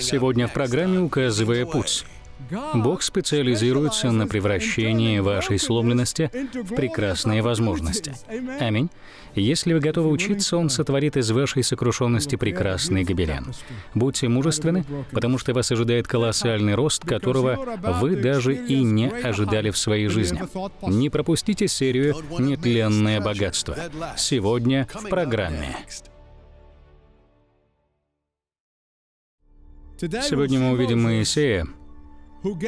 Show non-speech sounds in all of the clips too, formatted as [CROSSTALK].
Сегодня в программе «Указывая путь». Бог специализируется на превращении вашей сломленности в прекрасные возможности. Аминь. Если вы готовы учиться, Он сотворит из вашей сокрушенности прекрасный гобелен. Будьте мужественны, потому что вас ожидает колоссальный рост, которого вы даже и не ожидали в своей жизни. Не пропустите серию «Нетленное богатство» сегодня в программе. Сегодня мы увидим Моисея,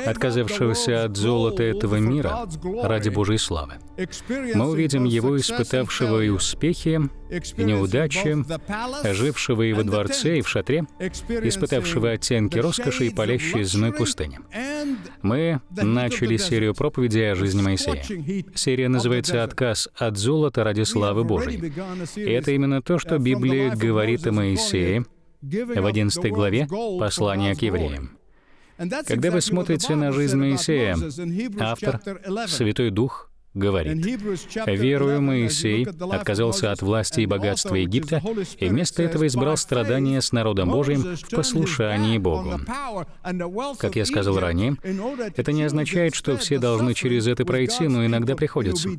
отказавшегося от золота этого мира ради Божьей славы. Мы увидим его, испытавшего и успехи, и неудачи, жившего и во дворце, и в шатре, испытавшего оттенки роскоши и палящие зной пустыни. Мы начали серию проповедей о жизни Моисея. Серия называется «Отказ от золота ради славы Божьей». И это именно то, что Библия говорит о Моисее — в 11 главе послания к евреям. Когда вы смотрите на жизнь Моисея, автор, Святой Дух, говорит, «Верую Моисей отказался от власти и богатства Египта и вместо этого избрал страдания с народом Божьим в послушании Богу». Как я сказал ранее, это не означает, что все должны через это пройти, но иногда приходится.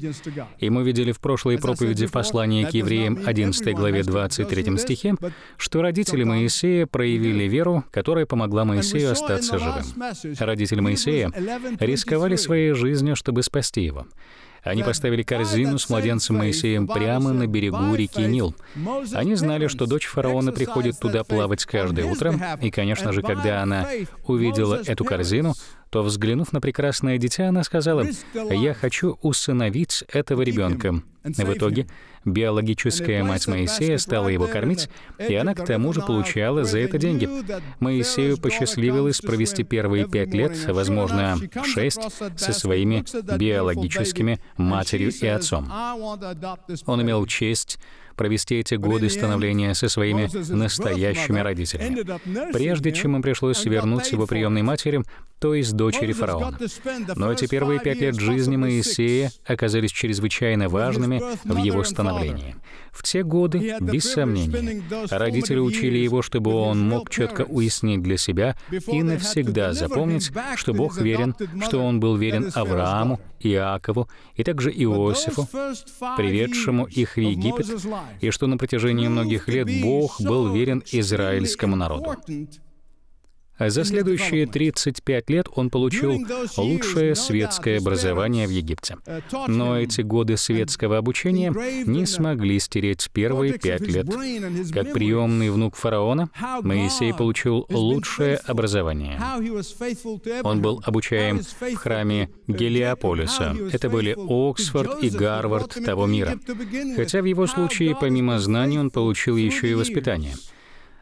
И мы видели в прошлой проповеди в послании к евреям 11 главе 23 стихе, что родители Моисея проявили веру, которая помогла Моисею остаться живым. Родители Моисея рисковали своей жизнью, чтобы спасти его. Они поставили корзину с младенцем Моисеем прямо на берегу реки Нил. Они знали, что дочь фараона приходит туда плавать каждое утро, и, конечно же, когда она увидела эту корзину, то, взглянув на прекрасное дитя, она сказала, «Я хочу усыновить этого ребенка». В итоге биологическая мать Моисея стала его кормить, и она к тому же получала за это деньги. Моисею посчастливилось провести первые пять лет, возможно, шесть, со своими биологическими матерью и отцом. Он имел честь провести эти годы становления со своими настоящими родителями, прежде чем им пришлось вернуть его приемной матери, то есть дочери фараона. Но эти первые пять лет жизни Моисея оказались чрезвычайно важными в его становлении. В те годы, без сомнения, родители учили его, чтобы он мог четко уяснить для себя и навсегда запомнить, что Бог верен, что он был верен Аврааму Иакову и также Иосифу, приведшему их в Египет, и что на протяжении многих лет Бог был верен израильскому народу. А за следующие 35 лет он получил лучшее светское образование в uh, Египте. Но эти годы светского обучения не uh, смогли стереть первые пять лет. Как приемный внук фараона, Моисей получил лучшее образование. Он был обучаем в храме Гелиополиса. Это были Оксфорд и Гарвард того мира. Хотя в его случае, помимо знаний, он получил еще и воспитание —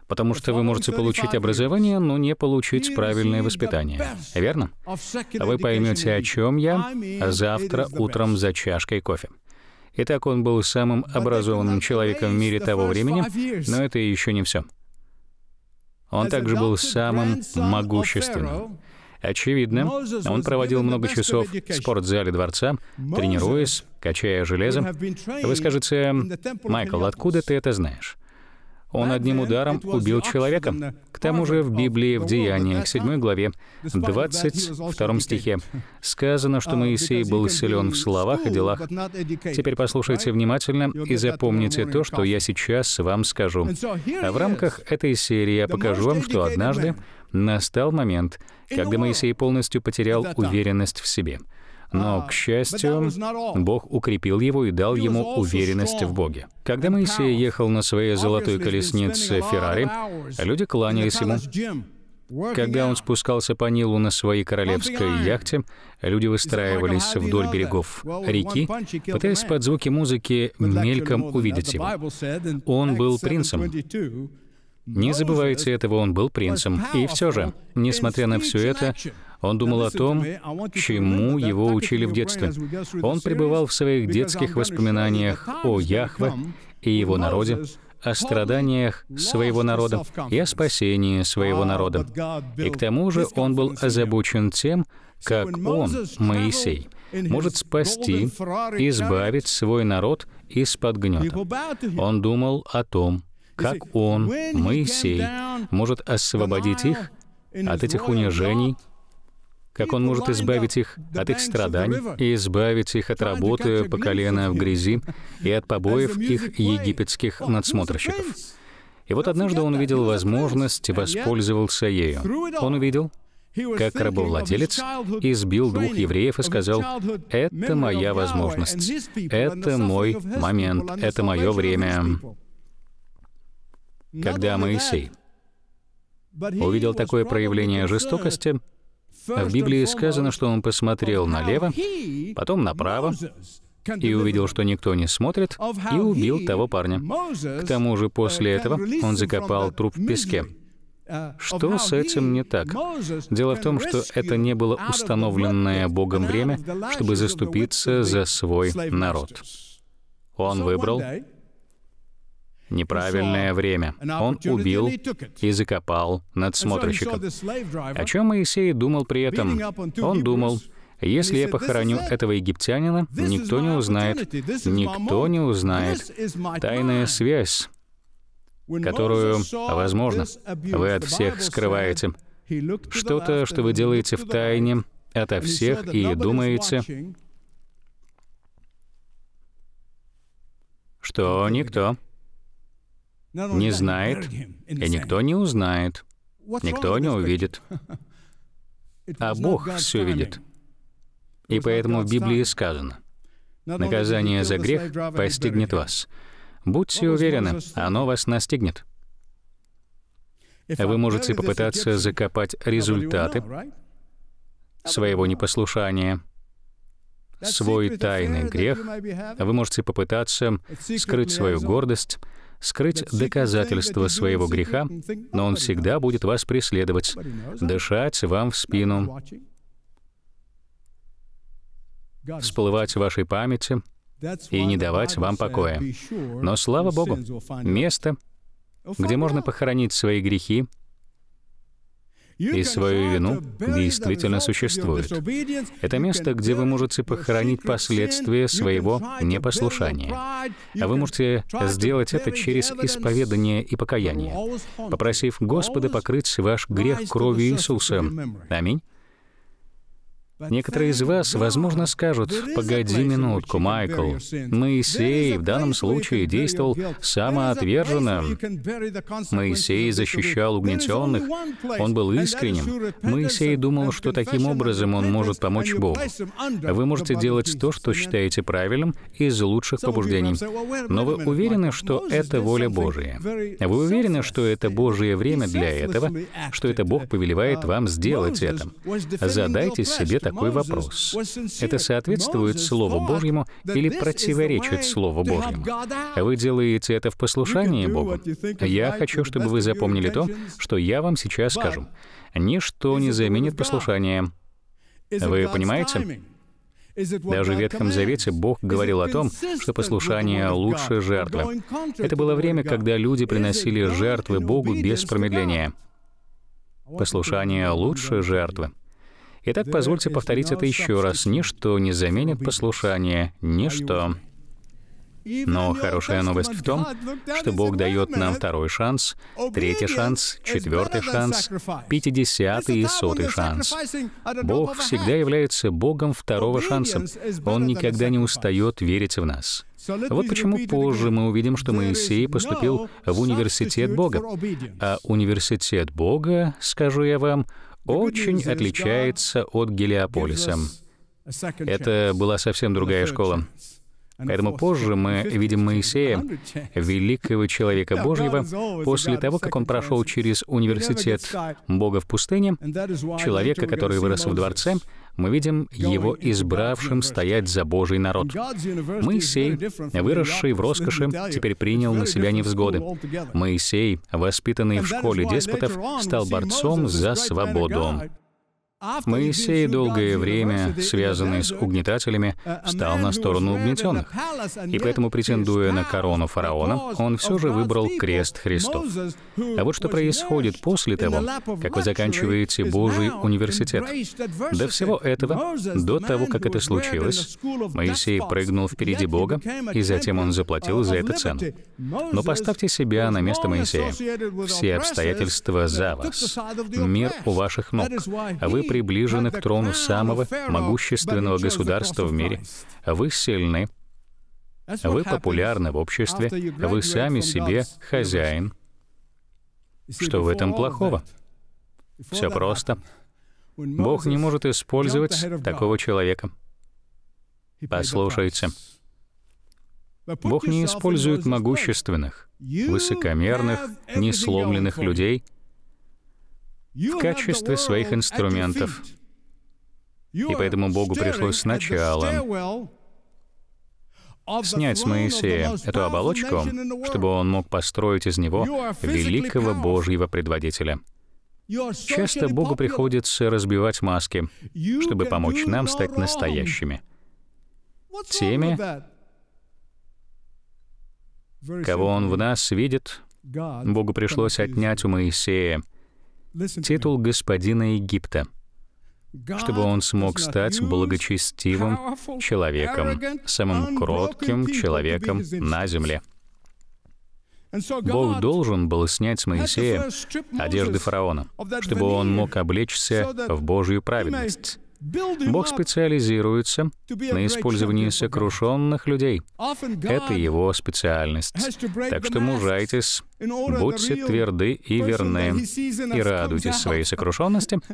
потому что вы можете получить образование, но не получить правильное воспитание. Верно? Вы поймете, о чем я завтра утром за чашкой кофе. Итак, он был самым образованным человеком в мире того времени, но это еще не все. Он также был самым могущественным. Очевидно, он проводил много часов в спортзале дворца, тренируясь, качая железо. Вы скажете, «Майкл, откуда ты это знаешь?» Он одним ударом убил человека. К тому же в Библии, в Деяниях, 7 главе, 22 стихе, сказано, что Моисей был силен в словах и делах. Теперь послушайте внимательно и запомните то, что я сейчас вам скажу. А в рамках этой серии я покажу вам, что однажды настал момент, когда Моисей полностью потерял уверенность в себе — но, а, к счастью, Бог укрепил его и дал ему уверенность в Боге. Когда Моисей ехал на своей золотой колеснице Феррари, люди кланялись ему. Когда он спускался по Нилу на своей королевской яхте, люди выстраивались вдоль берегов реки, пытаясь под звуки музыки мельком увидеть его. Он был принцем. Не забывайте этого, он был принцем. И все же, несмотря на все это, он думал о том, чему его учили в детстве. Он пребывал в своих детских воспоминаниях о Яхве и его народе, о страданиях своего народа и о спасении своего народа. И к тому же он был озабочен тем, как он, Моисей, может спасти, избавить свой народ из-под гнета. Он думал о том, как он, Моисей, может освободить их от этих унижений как Он может избавить их от их страданий и избавить их от работы по колено в грязи и от побоев их египетских надсмотрщиков. И вот однажды он увидел возможность и воспользовался ею. Он увидел, как рабовладелец, избил двух евреев и сказал, «Это моя возможность, это мой момент, это мое время». Когда Моисей увидел такое проявление жестокости, в Библии сказано, что он посмотрел налево, потом направо, и увидел, что никто не смотрит, и убил того парня. К тому же после этого он закопал труп в песке. Что с этим не так? Дело в том, что это не было установленное Богом время, чтобы заступиться за свой народ. Он выбрал неправильное время. Он убил и закопал надсмотрщиков. О чем Моисей думал при этом? Он думал, если я похороню этого египтянина, никто не узнает, никто не узнает. Тайная связь, которую, возможно, вы от всех скрываете. Что-то, что вы делаете в тайне ото всех и думаете, что никто не знает, и никто не узнает, никто не увидит. [LAUGHS] А Бог все видит. И поэтому в Библии сказано, «Наказание за грех постигнет вас. Будьте уверены, оно вас настигнет». Вы можете попытаться закопать результаты своего непослушания, свой тайный грех. Вы можете попытаться скрыть свою гордость, скрыть доказательства своего греха, но Он всегда будет вас преследовать, дышать вам в спину, всплывать в вашей памяти и не давать вам покоя. Но слава Богу, место, где можно похоронить свои грехи, и свою вину действительно существует. Это место, где вы можете похоронить последствия своего непослушания. А вы можете сделать это через исповедание и покаяние, попросив Господа покрыть ваш грех кровью Иисуса. Аминь. Некоторые из вас, возможно, скажут, «Погоди минутку, Майкл, Моисей в данном случае действовал самоотверженно. Моисей защищал угнетенных, он был искренним. Моисей думал, что таким образом он может помочь Богу. Вы можете делать то, что считаете правильным, из лучших побуждений. Но вы уверены, что это воля Божия? Вы уверены, что это Божье время для этого, что это Бог повелевает вам сделать это? Задайте себе такой вопрос. Это соответствует Слову Божьему или противоречит Слову Божьему? А вы делаете это в послушании Богу? Я хочу, чтобы вы запомнили то, что я вам сейчас скажу. Ничто не заменит послушание. Вы понимаете? Даже в Ветхом Завете Бог говорил о том, что послушание лучше жертвы. Это было время, когда люди приносили жертвы Богу без промедления. Послушание лучше жертвы. Итак, позвольте повторить это еще раз. Ничто не заменит послушание, ничто. Но хорошая новость в том, что Бог дает нам второй шанс, третий шанс, четвертый шанс, пятидесятый и сотый шанс. Бог всегда является Богом второго шанса. Он никогда не устает верить в нас. Вот почему позже мы увидим, что Моисей поступил в университет Бога. А университет Бога, скажу я вам, очень отличается от Гелиополиса. Это была совсем другая школа. Поэтому позже мы видим Моисея, великого человека Божьего, после того, как он прошел через университет Бога в пустыне, человека, который вырос в дворце, мы видим его избравшим стоять за Божий народ. Моисей, выросший в роскоши, теперь принял на себя невзгоды. Моисей, воспитанный в школе деспотов, стал борцом за свободу. Моисей, долгое время связанный с угнетателями, стал на сторону угнетенных. И поэтому, претендуя на корону фараона, он все же выбрал крест Христов. А вот что происходит после того, как вы заканчиваете Божий университет. До всего этого, до того, как это случилось, Моисей прыгнул впереди Бога, и затем он заплатил за это цену. Но поставьте себя на место Моисея. Все обстоятельства за вас. Мир у ваших ног. А вы приближены к трону самого могущественного государства в мире. Вы сильны, вы популярны в обществе, вы сами себе хозяин. Что в этом плохого? Все просто. Бог не может использовать такого человека. Послушайте. Бог не использует могущественных, высокомерных, несломленных людей — в качестве своих инструментов. И поэтому Богу пришлось сначала снять с Моисея эту оболочку, чтобы он мог построить из него великого Божьего предводителя. Часто Богу приходится разбивать маски, чтобы помочь нам стать настоящими. Теми, кого Он в нас видит, Богу пришлось отнять у Моисея — титул господина Египта, чтобы он смог стать благочестивым человеком, самым кротким человеком на земле. Бог должен был снять с Моисея одежды фараона, чтобы он мог облечься в Божью праведность Бог специализируется на использовании сокрушенных людей. Это его специальность. Так что мужайтесь, будьте тверды и верны, и радуйтесь своей сокрушенности, [LAUGHS]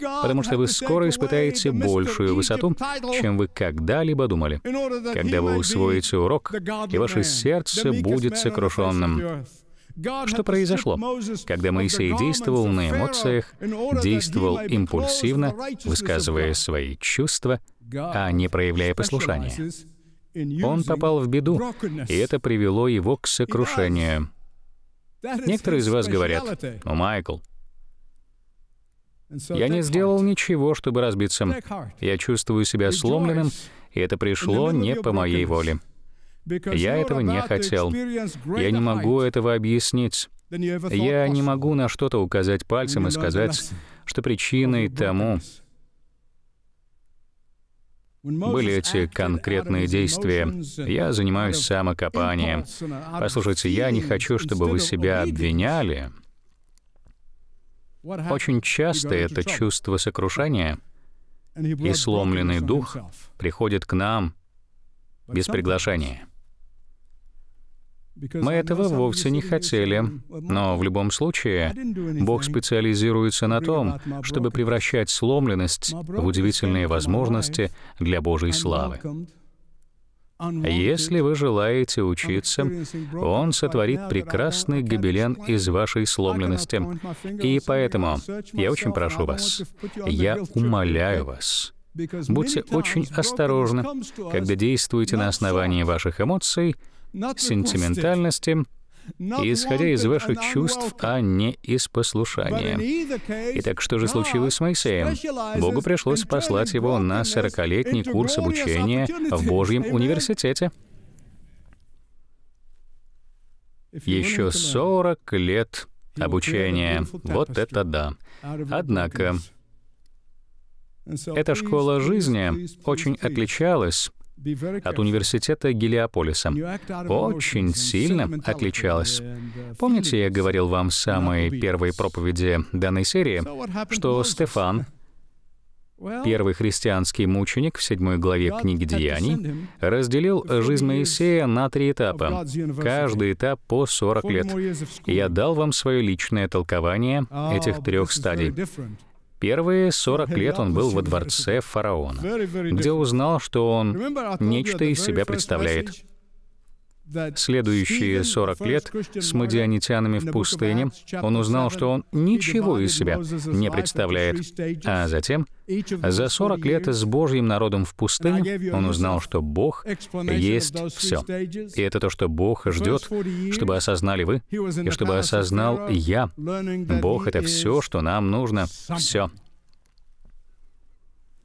потому что вы скоро испытаете большую высоту, чем вы когда-либо думали, когда вы усвоите урок, и ваше сердце будет сокрушенным. Что произошло? Когда Моисей действовал на эмоциях, действовал импульсивно, высказывая свои чувства, а не проявляя послушания. Он попал в беду, и это привело его к сокрушению. Некоторые из вас говорят, «Ну, Майкл, я не сделал ничего, чтобы разбиться. Я чувствую себя сломленным, и это пришло не по моей воле». Я этого не хотел. Я не могу этого объяснить. Я не могу на что-то указать пальцем и сказать, что причиной тому были эти конкретные действия. Я занимаюсь самокопанием. Послушайте, я не хочу, чтобы вы себя обвиняли. Очень часто это чувство сокрушения и сломленный дух приходит к нам без приглашения. Мы этого вовсе не хотели, но в любом случае Бог специализируется на том, чтобы превращать сломленность в удивительные возможности для Божьей славы. Если вы желаете учиться, Он сотворит прекрасный гобелен из вашей сломленности. И поэтому я очень прошу вас, я умоляю вас, будьте очень осторожны, когда действуете на основании ваших эмоций, сентиментальности, исходя из ваших чувств, а не из послушания. Итак, что же случилось с Моисеем? Богу пришлось послать его на 40-летний курс обучения в Божьем университете. Еще 40 лет обучения. Вот это да. Однако, эта школа жизни очень отличалась от университета Гелиополиса. Очень сильно отличалась. Uh, Помните, я говорил вам в самой первой проповеди данной серии, что Стефан, [LAUGHS] первый христианский мученик в седьмой главе книги Деяний, разделил жизнь Моисея на три этапа, каждый этап по 40 лет. Я дал вам свое личное толкование oh, этих трех стадий. Первые 40 лет он был во дворце фараона, где узнал, что он нечто из себя представляет. Следующие 40 лет с мадианитянами в пустыне он узнал, что он ничего из себя не представляет. А затем, за 40 лет с Божьим народом в пустыне, он узнал, что Бог есть все. И это то, что Бог ждет, чтобы осознали вы, и чтобы осознал я. Бог — это все, что нам нужно, все.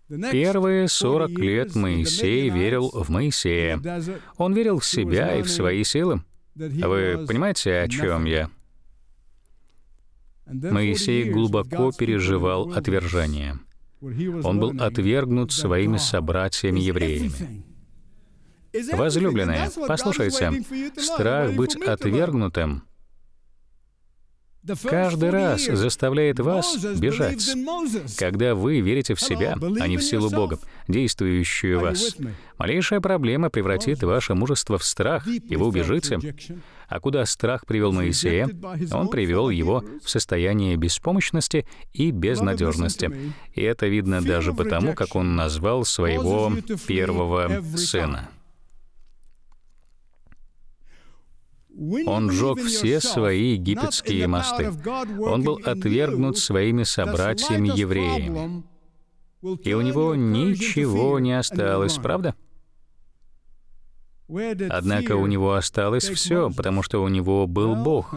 Первые 40 лет Моисей верил в Моисея. Он верил в себя и в свои силы. Вы понимаете, о чем я? Моисей глубоко переживал отвержение. Он был отвергнут своими собратьями-евреями. Возлюбленные, послушайте, страх быть отвергнутым — каждый раз заставляет вас бежать. Когда вы верите в себя, а не в силу Бога, действующую в вас, малейшая проблема превратит ваше мужество в страх, и вы убежите. А куда страх привел Моисея? Он привел его в состояние беспомощности и безнадежности. И это видно даже потому, как он назвал своего первого сына. Он жег все свои египетские мосты. Он был отвергнут своими собратьями-евреями. И у него ничего не осталось, правда? Однако у него осталось все, потому что у него был Бог.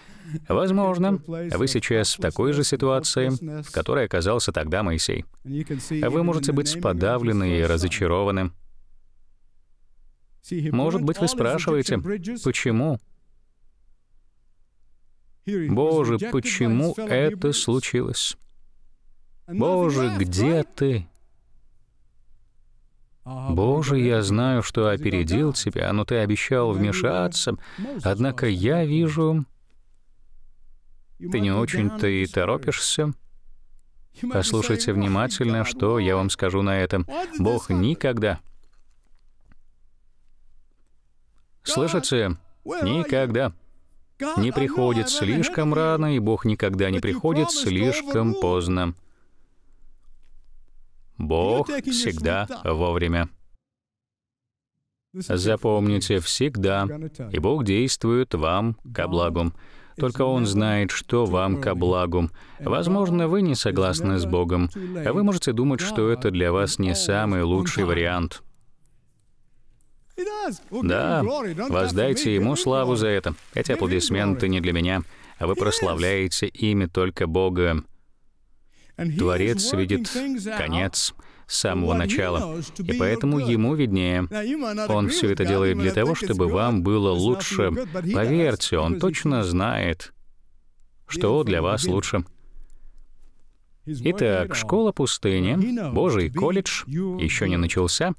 [LAUGHS] Возможно, вы сейчас в такой же ситуации, в которой оказался тогда Моисей. Вы можете быть подавлены и разочарованы. Может быть, вы спрашиваете, почему? Боже, почему это случилось? Боже, где ты? Боже, я знаю, что опередил тебя, но ты обещал вмешаться, однако я вижу, ты не очень-то и торопишься. Послушайте внимательно, что я вам скажу на этом. Бог никогда Слышите? Никогда. Не приходит слишком рано, и Бог никогда не приходит слишком поздно. Бог всегда вовремя. Запомните, всегда. И Бог действует вам ко благу. Только Он знает, что вам ко благу. Возможно, вы не согласны с Богом, а вы можете думать, что это для вас не самый лучший вариант. Да, воздайте ему славу за это. Эти аплодисменты не для меня, а вы прославляете имя только Бога. Творец видит конец с самого начала, и поэтому ему виднее. Он все это делает для того, чтобы вам было лучше. Поверьте, он точно знает, что для вас лучше. Итак, школа пустыни, Божий колледж, еще не начался,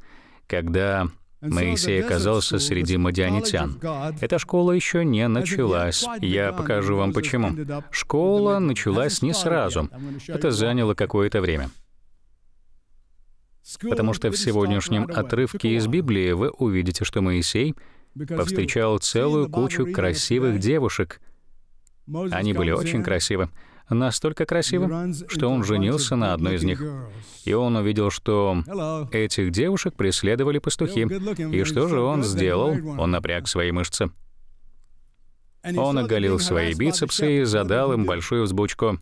когда Моисей оказался среди мадианитян. Эта школа еще не началась. Я покажу вам почему. Школа началась не сразу. Это заняло какое-то время. Потому что в сегодняшнем отрывке из Библии вы увидите, что Моисей повстречал целую кучу красивых девушек. Они были очень красивы настолько красивым, что он женился на одной из них. И он увидел, что этих девушек преследовали пастухи. И что же он сделал? Он напряг свои мышцы. Он оголил свои бицепсы и задал им большую взбучку.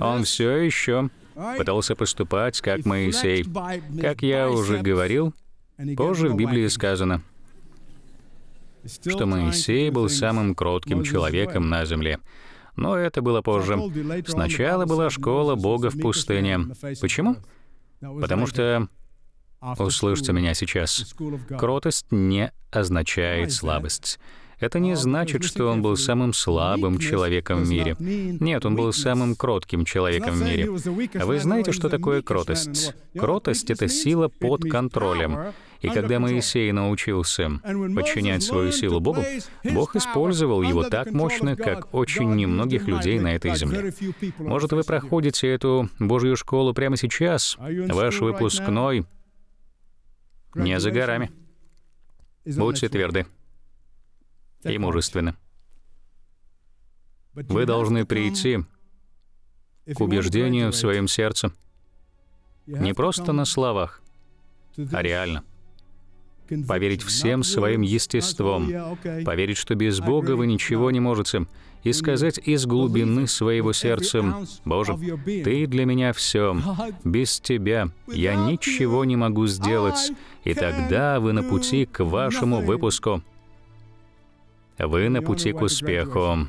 Он все еще пытался поступать как Моисей. Как я уже говорил, позже в Библии сказано — что Моисей был самым кротким человеком на земле. Но это было позже. Сначала была школа Бога в пустыне. Почему? Потому что Услышьте меня сейчас. Кротость не означает слабость. Это не значит, что он был самым слабым человеком в мире. Нет, он был самым кротким человеком в мире. А вы знаете, что такое кротость? Кротость — это сила под контролем. И когда Моисей научился подчинять свою силу Богу, Бог использовал его так мощно, как очень немногих людей на этой земле. Может, вы проходите эту Божью школу прямо сейчас, ваш выпускной не за горами. Будьте тверды и мужественны. Вы должны прийти к убеждению в своем сердце. Не просто на словах, а реально. Поверить всем своим oh, естеством. Поверить, что без Бога вы ничего не можете. И сказать из глубины своего сердца, «Боже, Ты для меня все. Без Тебя я ничего не могу сделать». И тогда вы на пути к вашему выпуску. Вы на пути к успеху.